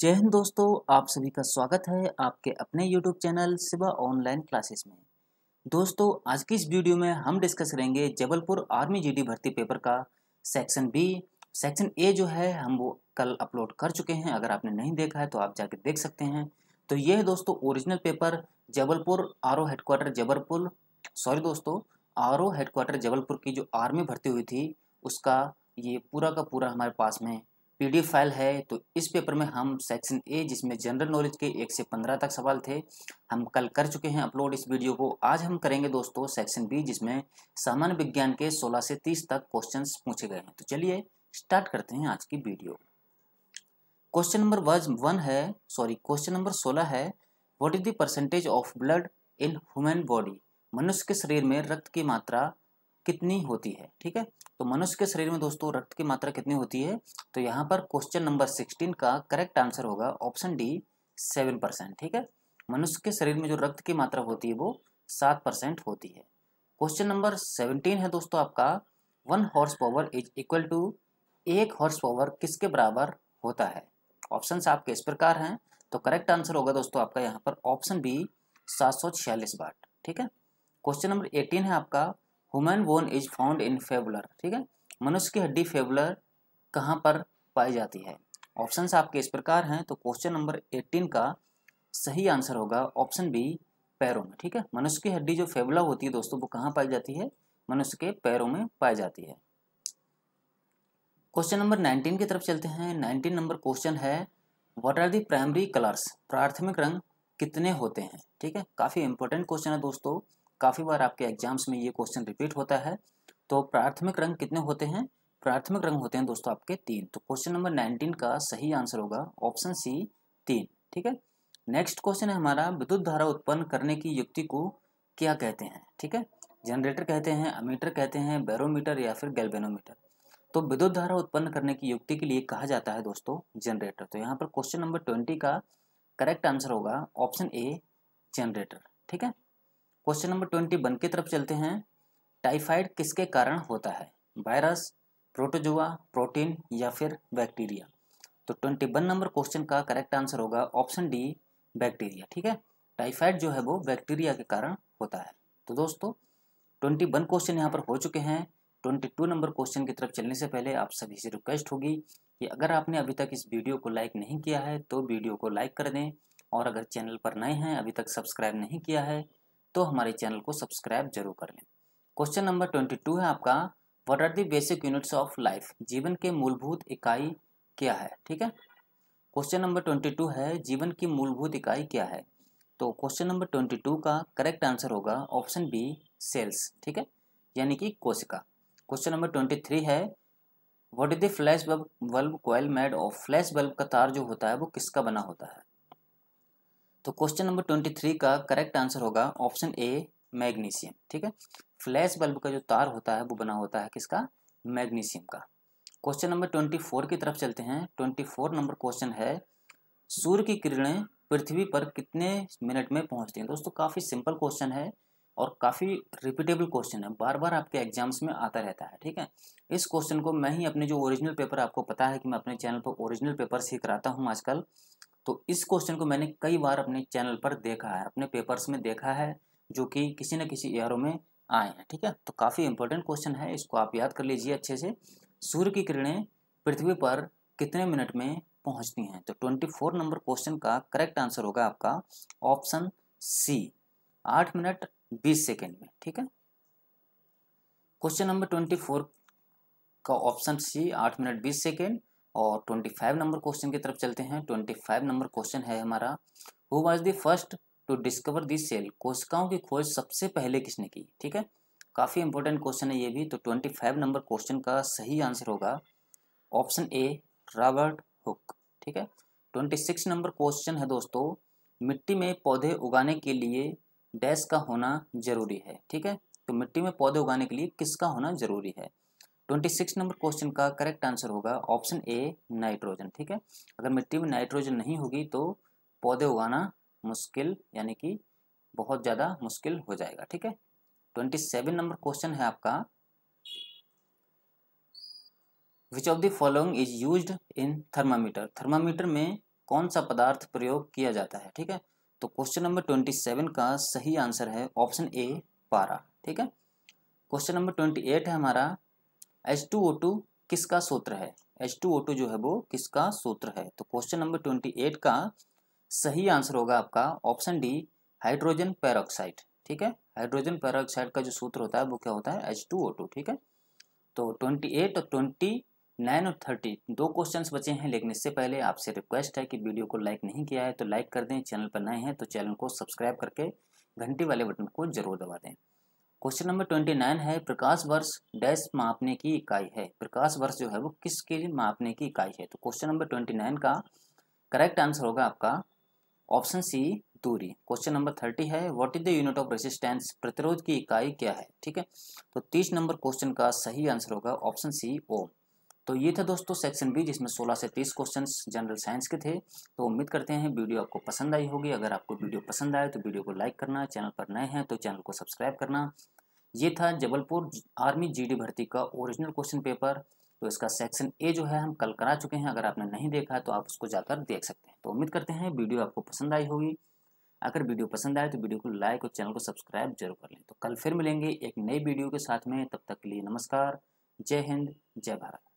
जय हिंद दोस्तों आप सभी का स्वागत है आपके अपने YouTube channel Shiva online classes में दोस्तों आज की इस वीडियो में हम डिस्कस करेंगे जबलपुर आर्मी जीडी भर्ती पेपर का सेक्शन बी सेक्शन ए जो है हम वो कल अपलोड कर चुके हैं अगर आपने नहीं देखा है तो आप जाके देख सकते हैं तो ये है दोस्तों original paper Jabalpur R O headquarter Jabalpur sorry दोस्तों आर ओ हेडक्वार्टर जबलपुर की जो आर्मी भर्ती हुई थी उसका ये पूरा का पूरा हमारे पास में पीडीएफ फाइल है तो इस पेपर में हम सेक्शन ए जिसमें जनरल नॉलेज के एक से पंद्रह तक सवाल थे हम कल कर चुके हैं अपलोड इस वीडियो को आज हम करेंगे दोस्तों सेक्शन बी जिसमें सामान्य विज्ञान के सोलह से तीस तक क्वेश्चन पूछे गए हैं तो चलिए स्टार्ट करते हैं आज की वीडियो क्वेश्चन नंबर वन है सॉरी क्वेश्चन नंबर सोलह है what is the percentage of blood in human body मनुष्य के शरीर में रक्त की मात्रा कितनी होती है ठीक है तो मनुष्य के शरीर में दोस्तों रक्त की मात्रा कितनी होती है तो यहाँ पर क्वेश्चन नंबर सिक्सटीन का करेक्ट आंसर होगा ऑप्शन डी सेवन परसेंट ठीक है मनुष्य के शरीर में जो रक्त की मात्रा होती है वो सात परसेंट होती है क्वेश्चन नंबर सेवनटीन है दोस्तों आपका one horse power is equal to एक हॉर्स पावर किसके बराबर होता है ऑप्शन आपके इस प्रकार हैं तो करेक्ट आंसर होगा दोस्तों आपका यहाँ पर ऑप्शन बी सात सौ छियालीस वाट ठीक है क्वेश्चन नंबर एटीन है आपका human bone is found in fibula ठीक है मनुष्य की हड्डी फेबुलर कहाँ पर पाई जाती है ऑप्शन आपके इस प्रकार हैं तो क्वेश्चन नंबर एटीन का सही आंसर होगा ऑप्शन बी पैरों में ठीक है मनुष्य की हड्डी जो फेबुला होती है दोस्तों वो कहाँ पाई जाती है मनुष्य के पैरों में पाई जाती है क्वेश्चन नंबर नाइनटीन की तरफ चलते हैं नाइनटीन नंबर क्वेश्चन है what are the primary colours प्राथमिक रंग कितने होते हैं ठीक है काफ़ी इंपॉर्टेंट क्वेश्चन है दोस्तों काफ़ी बार आपके एग्जाम्स में ये क्वेश्चन रिपीट होता है तो प्राथमिक रंग कितने होते हैं प्राथमिक रंग होते हैं दोस्तों आपके तीन तो क्वेश्चन नंबर नाइनटीन का सही आंसर होगा ऑप्शन सी तीन ठीक है नेक्स्ट क्वेश्चन है हमारा विद्युत धारा उत्पन्न करने की युक्ति को क्या कहते हैं ठीक है जनरेटर कहते हैं अमीटर कहते हैं बैरोमीटर या फिर गैल्वेनोमीटर तो विद्युत धारा उत्पन्न करने की युक्ति के लिए कहा जाता है दोस्तों जनरेटर तो यहाँ पर क्वेश्चन नंबर ट्वेंटी का करेक्ट आंसर होगा ऑप्शन ए जनरेटर ठीक है क्वेश्चन नंबर ट्वेंटी वन की तरफ चलते हैं टाइफाइड किसके कारण होता है वायरस प्रोटोजुआ प्रोटीन या फिर बैक्टीरिया तो ट्वेंटी वन नंबर क्वेश्चन का करेक्ट आंसर होगा ऑप्शन डी बैक्टीरिया ठीक है टाइफाइड जो है वो बैक्टीरिया के कारण होता है तो दोस्तों ट्वेंटी वन क्वेश्चन यहाँ पर हो चुके हैं ट्वेंटी टू नंबर क्वेश्चन की तरफ चलने से पहले आप सभी से रिक्वेस्ट होगी कि अगर आपने अभी तक इस वीडियो को लाइक नहीं किया है तो वीडियो को लाइक कर दें और अगर चैनल पर नए हैं अभी तक सब्सक्राइब नहीं किया है तो हमारे चैनल को सब्सक्राइब जरूर कर लें क्वेश्चन नंबर ट्वेंटी टू है आपका what are the basic units of life जीवन के मूलभूत इकाई क्या है ठीक है क्वेश्चन नंबर ट्वेंटी टू है जीवन की मूलभूत इकाई क्या है तो क्वेश्चन नंबर ट्वेंटी टू का करेक्ट आंसर होगा ऑप्शन बी सेल्स ठीक है यानी कि कोशिका क्वेश्चन नंबर ट्वेंटी थ्री है what is the flash bulb bulb coil made of flash bulb का तार जो होता है वो किसका बना होता है तो क्वेश्चन नंबर ट्वेंटी थ्री का करेक्ट आंसर होगा ऑप्शन ए मैग्नीशियम ठीक है फ्लैश बल्ब का जो तार होता है वो बना होता है किसका मैग्नीशियम का क्वेश्चन नंबर ट्वेंटी फोर की तरफ चलते हैं ट्वेंटी फोर नंबर क्वेश्चन है सूर्य की किरणें पृथ्वी पर कितने मिनट में पहुंचती हैं दोस्तों काफ़ी सिंपल क्वेश्चन है और काफ़ी रिपीटेबल क्वेश्चन है बार बार आपके एग्जाम्स में आता रहता है ठीक है इस क्वेश्चन को मैं ही अपने जो ओरिजिनल पेपर आपको पता है कि मैं अपने चैनल पर ओरिजिनल पेपर ही कराता हूँ आजकल तो इस क्वेश्चन को मैंने कई बार अपने चैनल पर देखा है अपने पेपर्स में देखा है जो कि किसी न किसी एयरो में आए हैं ठीक है तो काफ़ी इंपॉर्टेंट क्वेश्चन है इसको आप याद कर लीजिए अच्छे से सूर्य की किरणें पृथ्वी पर कितने मिनट में पहुंचती हैं तो ट्वेंटी फोर नंबर क्वेश्चन का करेक्ट आंसर होगा आपका ऑप्शन सी आठ मिनट बीस सेकेंड में ठीक है क्वेश्चन नंबर ट्वेंटी फोर का ऑप्शन सी आठ मिनट बीस सेकेंड और ट्वेंटी फाइव नंबर क्वेश्चन की तरफ चलते हैं ट्वेंटी फाइव नंबर क्वेश्चन है हमारा who was the first to discover this cell कोशिकाओं की खोज सबसे पहले किसने की ठीक है काफ़ी इंपॉर्टेंट क्वेश्चन है ये भी तो ट्वेंटी फाइव नंबर क्वेश्चन का सही आंसर होगा ऑप्शन ए रॉबर्ट हुक ठीक है ट्वेंटी सिक्स नंबर क्वेश्चन है दोस्तों मिट्टी में पौधे उगाने के लिए डैश का होना जरूरी है ठीक है तो मिट्टी में पौधे उगाने के लिए किसका होना जरूरी है ट्वेंटी सिक्स नंबर क्वेश्चन का करेक्ट आंसर होगा ऑप्शन ए नाइट्रोजन ठीक है अगर मिट्टी में नाइट्रोजन नहीं होगी तो पौधे उगाना मुश्किल यानी कि बहुत ज़्यादा मुश्किल हो जाएगा ठीक है ट्वेंटी सेवन नंबर क्वेश्चन है आपका which of the following is use in thermometer thermometer में कौन सा पदार्थ प्रयोग किया जाता है ठीक है तो क्वेश्चन नंबर ट्वेंटी सेवन का सही आंसर है ऑप्शन ए पारा ठीक है क्वेश्चन नंबर ट्वेंटी एट है हमारा एच टू ओ टू किसका सूत्र है एच टू ओ टू जो है वो किसका सूत्र है तो क्वेश्चन नंबर ट्वेंटी एट का सही आंसर होगा आपका ऑप्शन डी हाइड्रोजन पेरोक्साइड ठीक है हाइड्रोजन पेरोक्साइड का जो सूत्र होता है वो क्या होता है एच टू ओ टू ठीक है तो ट्वेंटी एट और ट्वेंटी नाइन और थर्टी दो क्वेश्चंस बचे हैं लेकिन इससे पहले आपसे रिक्वेस्ट है कि वीडियो को लाइक नहीं किया है तो लाइक कर दें चैनल पर नए हैं तो चैनल को सब्सक्राइब करके घंटी वाले बटन को जरूर दबा दें क्वेश्चन नंबर ट्वेंटी नाइन है प्रकाश वर्ष डैश मापने की इकाई है प्रकाश वर्ष जो है वो किसके मापने की इकाई है तो क्वेश्चन नंबर ट्वेंटी नाइन का करेक्ट आंसर होगा आपका ऑप्शन सी दूरी क्वेश्चन नंबर थर्टी है what is the unit of resistance प्रतिरोध की इकाई क्या है ठीक है तो तीस नंबर क्वेश्चन का सही आंसर होगा ऑप्शन सी ओम तो ये था दोस्तों सेक्शन बी जिसमें 16 से 30 क्वेश्चंस जनरल साइंस के थे तो उम्मीद करते हैं वीडियो आपको पसंद आई होगी अगर आपको वीडियो पसंद आए तो वीडियो को लाइक करना चैनल पर नए हैं तो चैनल को सब्सक्राइब करना ये था जबलपुर आर्मी जीडी भर्ती का ओरिजिनल क्वेश्चन पेपर तो इसका सेक्शन ए जो है हम कल करा चुके हैं अगर आपने नहीं देखा है तो आप उसको जाकर देख सकते हैं तो उम्मीद करते हैं वीडियो आपको पसंद आई होगी अगर वीडियो पसंद आए तो वीडियो को लाइक और चैनल को सब्सक्राइब जरूर कर लें तो कल फिर मिलेंगे एक नई वीडियो के साथ में तब तक के लिए नमस्कार जय हिंद जय भारत